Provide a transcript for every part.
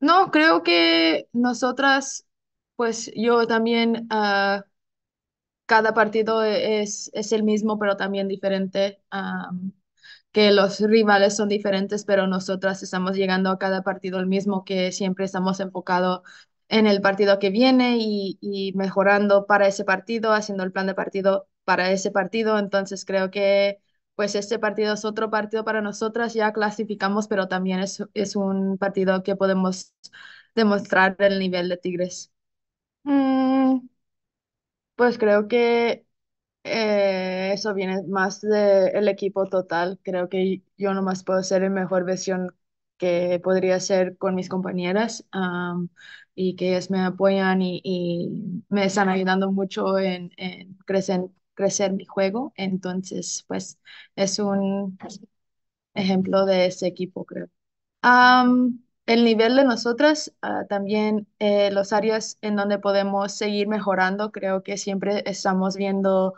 no, creo que nosotras, pues yo también, ah, cada partido e-, es, es el mismo, pero también diferente. que los rivales son diferentes, pero nosotras estamos llegando a cada partido el mismo, que siempre estamos enfocados en el partido que viene y, y mejorando para ese partido, haciendo el plan de partido para ese partido. Entonces creo que pues este partido es otro partido para nosotras, ya clasificamos, pero también es, un partido que podemos demostrar el nivel de Tigres. Mm, pues creo que eh, eso viene más del equipo total. Creo que yo nomás puedo ser en mejor versión que podría ser con mis compañeras y que ellas me apoyan y, me están ayudando mucho en, en crecer, crecer mi juego. Entonces, pues es un ejemplo de ese equipo, creo. el nivel de nosotras, ah, también eh, los áreas en donde podemos seguir mejorando, creo que siempre estamos viendo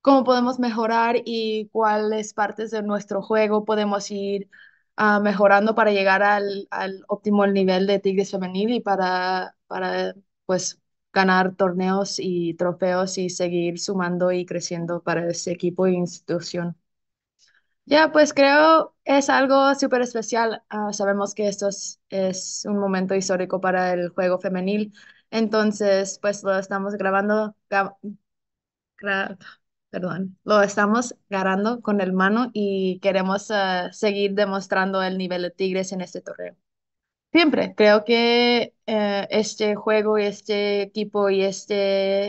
cómo podemos mejorar y cuáles partes de nuestro juego podemos ir ah, mejorando para llegar al, al, óptimo nivel de Tigres Femenil y para, para pues ganar torneos y trofeos y seguir sumando y creciendo para ese equipo e institución. Ya, pues creo es algo súper especial. Ah, sabemos que esto es, un momento histórico para el juego femenil, entonces pues lo estamos grabando, perdón, lo estamos ganando con el mano y queremos ah, seguir demostrando el nivel de Tigres en este torneo. Siempre creo que eh, este juego, este equipo y esta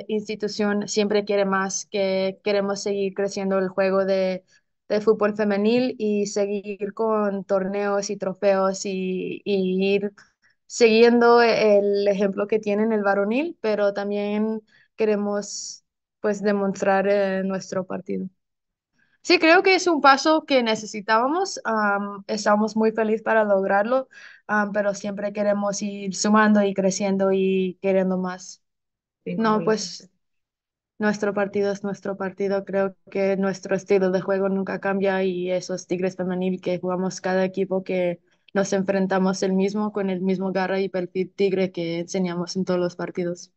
institución siempre quiere más, que queremos seguir creciendo el juego de, fútbol femenil y seguir con torneos y trofeos y, ir siguiendo el ejemplo que tienen el varonil, pero también queremos pues demostrar eh, nuestro partido. Sí, creo que es un paso que necesitábamos. estamos muy felices para lograrlo, pero siempre queremos ir sumando y creciendo y queriendo más. no, pues nuestro partido es nuestro partido. Creo que nuestro estilo de juego nunca cambia y esos Tigres femenil que jugamos cada equipo que nos enfrentamos el mismo con el mismo garra y perfil tigre que enseñamos en todos los partidos.